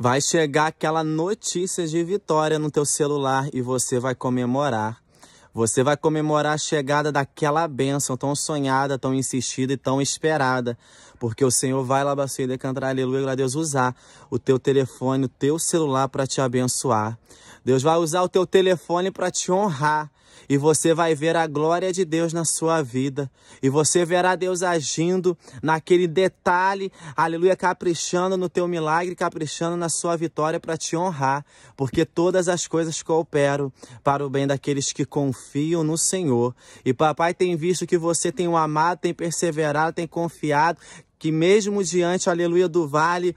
Vai chegar aquela notícia de vitória no teu celular e você vai comemorar. Você vai comemorar a chegada daquela bênção tão sonhada, tão insistida e tão esperada. Porque o Senhor vai lá, e decantar, aleluia, glória a Deus, usar o teu telefone, o teu celular para te abençoar. Deus vai usar o teu telefone para te honrar e você vai ver a glória de Deus na sua vida, e você verá Deus agindo naquele detalhe, aleluia, caprichando no teu milagre, caprichando na sua vitória para te honrar, porque todas as coisas cooperam para o bem daqueles que confiam no Senhor. E papai tem visto que você tem o amado, tem perseverado, tem confiado, que mesmo diante, aleluia, do vale,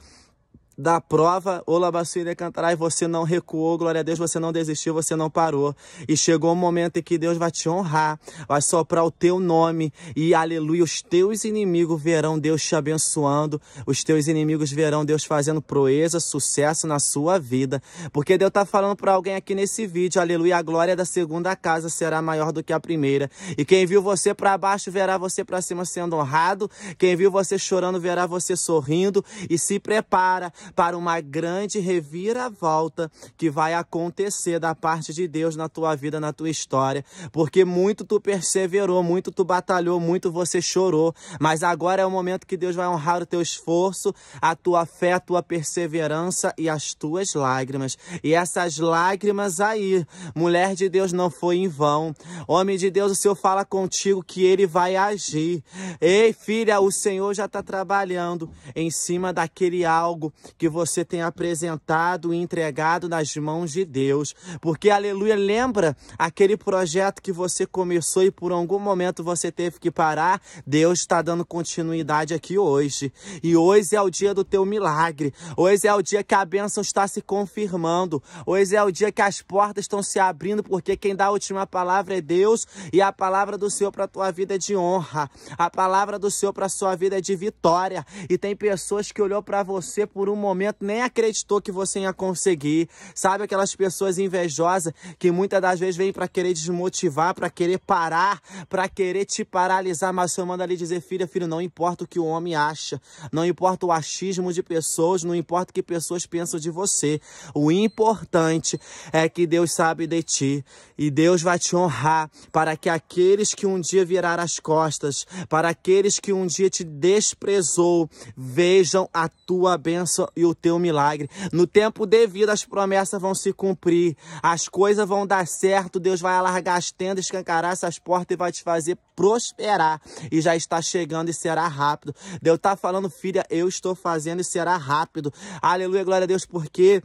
da prova, Olabacília cantará, e você não recuou, glória a Deus, você não desistiu, você não parou. E chegou um momento em que Deus vai te honrar, vai soprar o teu nome, e aleluia, os teus inimigos verão Deus te abençoando, os teus inimigos verão Deus fazendo proeza, sucesso na sua vida, porque Deus está falando para alguém aqui nesse vídeo, aleluia, a glória da segunda casa será maior do que a primeira, e quem viu você para baixo verá você para cima sendo honrado, quem viu você chorando verá você sorrindo, e se prepara, para uma grande reviravolta que vai acontecer da parte de Deus na tua vida, na tua história, porque muito tu perseverou, muito tu batalhou, muito você chorou, mas agora é o momento que Deus vai honrar o teu esforço, a tua fé, a tua perseverança e as tuas lágrimas. E essas lágrimas aí, mulher de Deus, não foi em vão. Homem de Deus, o Senhor fala contigo que ele vai agir. Ei, filha, o Senhor já está trabalhando em cima daquele algo que você tem apresentado e entregado nas mãos de Deus. Porque, aleluia, lembra aquele projeto que você começou e por algum momento você teve que parar? Deus está dando continuidade aqui hoje. E hoje é o dia do teu milagre. Hoje é o dia que a bênção está se confirmando. Hoje é o dia que as portas estão se abrindo, porque quem dá a última palavra é Deus e a palavra do Senhor para a tua vida é de honra. A palavra do Senhor para a sua vida é de vitória. E tem pessoas que olhou para você por um momento momento nem acreditou que você ia conseguir. Sabe aquelas pessoas invejosas que muitas das vezes vêm para querer desmotivar, para querer parar, para querer te paralisar, mas eu mando ali dizer, filha, filho, não importa o que o homem acha, não importa o achismo de pessoas, não importa o que pessoas pensam de você. O importante é que Deus sabe de ti e Deus vai te honrar para que aqueles que um dia viraram as costas, para aqueles que um dia te desprezou, vejam a tua bênção e o teu milagre. No tempo devido, as promessas vão se cumprir, as coisas vão dar certo, Deus vai alargar as tendas, escancarar essas portas e vai te fazer prosperar. E já está chegando e será rápido. Deus está falando, filha, eu estou fazendo e será rápido. Aleluia, glória a Deus, porque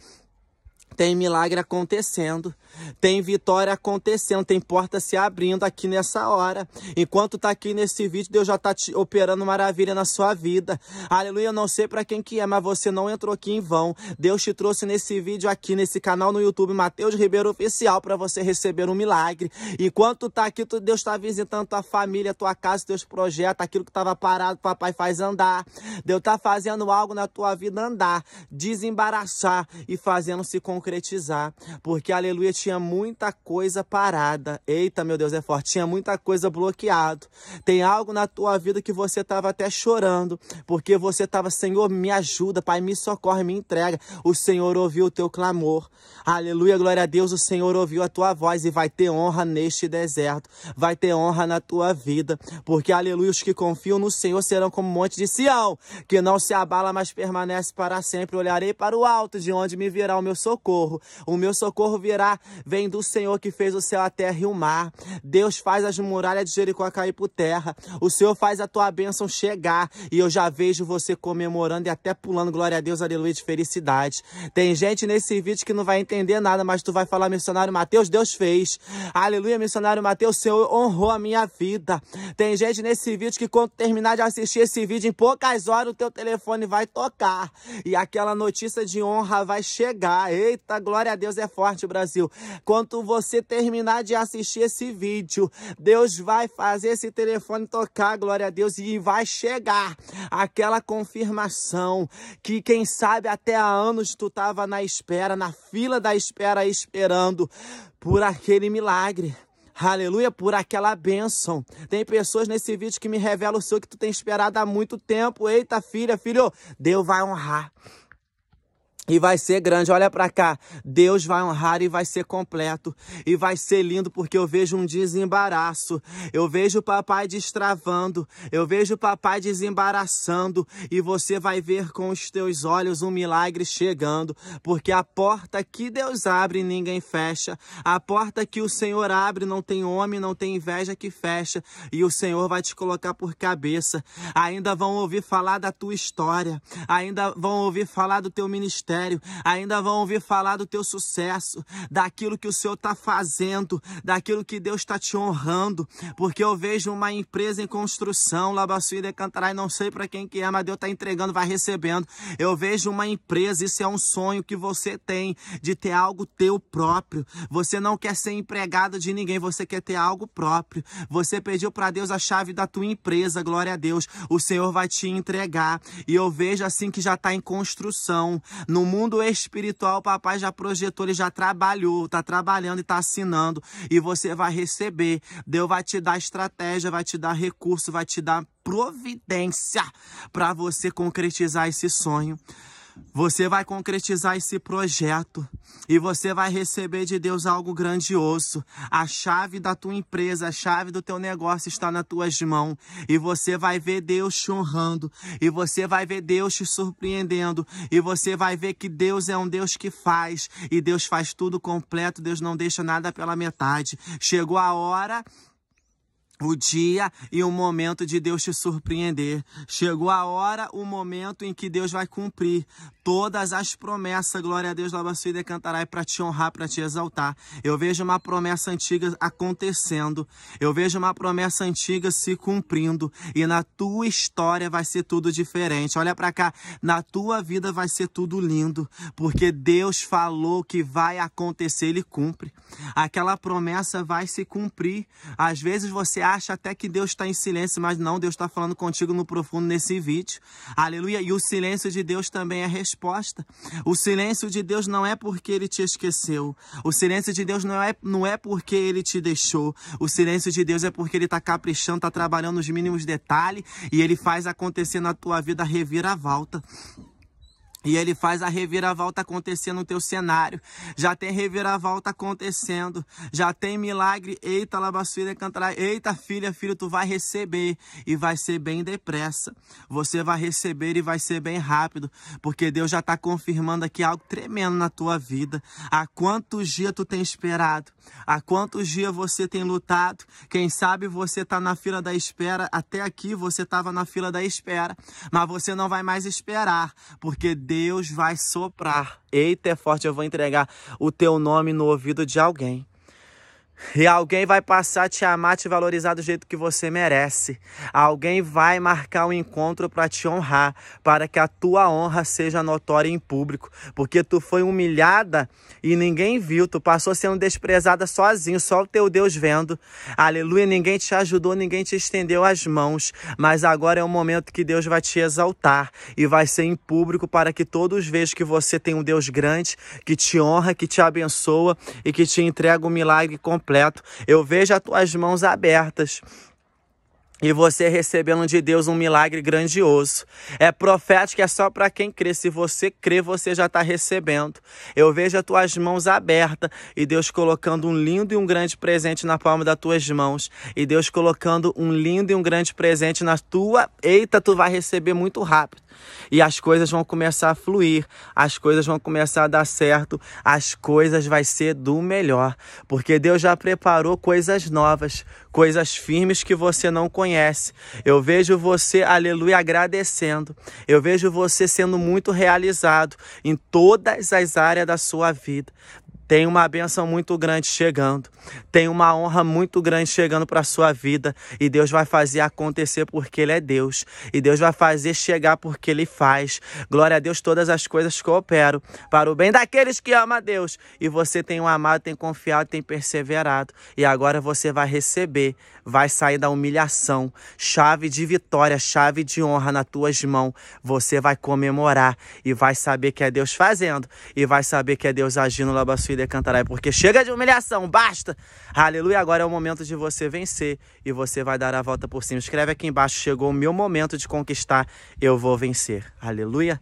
tem milagre acontecendo, tem vitória acontecendo, tem porta se abrindo aqui nessa hora. Enquanto tá aqui nesse vídeo, Deus já tá te operando maravilha na sua vida. Aleluia, eu não sei para quem que é, mas você não entrou aqui em vão. Deus te trouxe nesse vídeo aqui nesse canal no YouTube Mateus Ribeiro Oficial para você receber um milagre. Enquanto tá aqui, Deus tá visitando tua família, tua casa, teus projetos, aquilo que tava parado, papai faz andar. Deus tá fazendo algo na tua vida andar, desembaraçar e fazendo se concretizar concretizar, porque aleluia tinha muita coisa parada. Eita, meu Deus, é forte, tinha muita coisa bloqueado. Tem algo na tua vida que você estava até chorando, porque você estava, Senhor, me ajuda, Pai, me socorre, me entrega. O Senhor ouviu o teu clamor. Aleluia, glória a Deus, o Senhor ouviu a tua voz e vai ter honra neste deserto. Vai ter honra na tua vida, porque aleluia, os que confiam no Senhor serão como um monte de Sião, que não se abala, mas permanece para sempre. Olharei para o alto, de onde me virá o meu socorro socorro. O meu socorro virá, vem do Senhor que fez o céu, a terra e o mar. Deus faz as muralhas de Jericó cair por terra. O Senhor faz a tua bênção chegar. E eu já vejo você comemorando e até pulando. Glória a Deus, aleluia, de felicidade. Tem gente nesse vídeo que não vai entender nada, mas tu vai falar, missionário Mateus, Deus fez. Aleluia, missionário Mateus, o Senhor honrou a minha vida. Tem gente nesse vídeo que quando terminar de assistir esse vídeo, em poucas horas o teu telefone vai tocar. E aquela notícia de honra vai chegar. Eita! Glória a Deus, é forte, Brasil. Quando você terminar de assistir esse vídeo, Deus vai fazer esse telefone tocar, glória a Deus, e vai chegar aquela confirmação que, quem sabe, até há anos tu tava na espera, na fila da espera, esperando por aquele milagre aleluia, por aquela bênção. Tem pessoas nesse vídeo que me revelam o seu que tu tem esperado há muito tempo. Eita, filha, filho, Deus vai honrar e vai ser grande. Olha para cá. Deus vai honrar e vai ser completo. E vai ser lindo porque eu vejo um desembaraço. Eu vejo o papai destravando. Eu vejo o papai desembaraçando. E você vai ver com os teus olhos um milagre chegando. Porque a porta que Deus abre, ninguém fecha. A porta que o Senhor abre, não tem homem, não tem inveja que fecha. E o Senhor vai te colocar por cabeça. Ainda vão ouvir falar da tua história. Ainda vão ouvir falar do teu ministério ministério, ainda vão ouvir falar do teu sucesso, daquilo que o Senhor está fazendo, daquilo que Deus está te honrando, porque eu vejo uma empresa em construção, Labacuída Cantarai, não sei para quem que é, mas Deus está entregando, vai recebendo. Eu vejo uma empresa, isso é um sonho que você tem de ter algo teu próprio. Você não quer ser empregado de ninguém, você quer ter algo próprio. Você pediu para Deus a chave da tua empresa, glória a Deus. O Senhor vai te entregar. E eu vejo assim que já está em construção, no mundo espiritual, o papai já projetou, ele já trabalhou, tá trabalhando e tá assinando. E você vai receber. Deus vai te dar estratégia, vai te dar recurso, vai te dar providência para você concretizar esse sonho. Você vai concretizar esse projeto e você vai receber de Deus algo grandioso. A chave da tua empresa, a chave do teu negócio está nas tuas mãos e você vai ver Deus te honrando e você vai ver Deus te surpreendendo e você vai ver que Deus é um Deus que faz e Deus faz tudo completo, Deus não deixa nada pela metade. Chegou a hora o dia e o momento de Deus te surpreender. Chegou a hora, o momento em que Deus vai cumprir todas as promessas. Glória a Deus, Labaçu assim e cantará para te honrar, para te exaltar. Eu vejo uma promessa antiga acontecendo. Eu vejo uma promessa antiga se cumprindo. E na tua história vai ser tudo diferente. Olha para cá, na tua vida vai ser tudo lindo. Porque Deus falou que vai acontecer, Ele cumpre. Aquela promessa vai se cumprir. Às vezes você acha até que Deus está em silêncio, mas não, Deus está falando contigo no profundo nesse vídeo. Aleluia. E o silêncio de Deus também é resposta. O silêncio de Deus não é porque ele te esqueceu. O silêncio de Deus não é, não é porque ele te deixou. O silêncio de Deus é porque ele está caprichando, está trabalhando nos mínimos detalhes e ele faz acontecer na tua vida a reviravolta. E ele faz a reviravolta acontecer no teu cenário. Já tem reviravolta acontecendo. Já tem milagre. Eita, labaçuíra cantará. Eita, filha, filho, tu vai receber. E vai ser bem depressa. Você vai receber e vai ser bem rápido. Porque Deus já está confirmando aqui algo tremendo na tua vida. Há quantos dias tu tem esperado? Há quantos dias você tem lutado? Quem sabe você está na fila da espera. Até aqui você estava na fila da espera. Mas você não vai mais esperar, porque Deus vai soprar. Eita, é forte, eu vou entregar o teu nome no ouvido de alguém. E alguém vai passar a te amar, te valorizar do jeito que você merece. Alguém vai marcar um encontro para te honrar, para que a tua honra seja notória em público, porque tu foi humilhada e ninguém viu, tu passou sendo desprezada sozinho, só o teu Deus vendo. Aleluia, ninguém te ajudou, ninguém te estendeu as mãos, mas agora é o momento que Deus vai te exaltar e vai ser em público para que todos vejam que você tem um Deus grande, que te honra, que te abençoa e que te entrega o um milagre completo completo. Eu vejo as tuas mãos abertas e você recebendo de Deus um milagre grandioso. É profético, é só para quem crê. Se você crê, você já está recebendo. Eu vejo as tuas mãos abertas e Deus colocando um lindo e um grande presente na palma das tuas mãos. E Deus colocando um lindo e um grande presente na tua. Eita, tu vai receber muito rápido. E as coisas vão começar a fluir, as coisas vão começar a dar certo, as coisas vai ser do melhor, porque Deus já preparou coisas novas, coisas firmes que você não conhece. Eu vejo você, aleluia, agradecendo. Eu vejo você sendo muito realizado em todas as áreas da sua vida. Tem uma benção muito grande chegando. Tem uma honra muito grande chegando para a sua vida. E Deus vai fazer acontecer porque Ele é Deus. E Deus vai fazer chegar porque Ele faz. Glória a Deus, todas as coisas cooperam para o bem daqueles que amam a Deus. E você tem um amado, tem confiado, tem perseverado. E agora você vai receber, vai sair da humilhação. Chave de vitória, chave de honra nas tuas mãos. Você vai comemorar e vai saber que é Deus fazendo. E vai saber que é Deus agindo lá sua decantará, Cantarai, porque chega de humilhação, basta! Aleluia, agora é o momento de você vencer e você vai dar a volta por cima. Escreve aqui embaixo, chegou o meu momento de conquistar, eu vou vencer. Aleluia.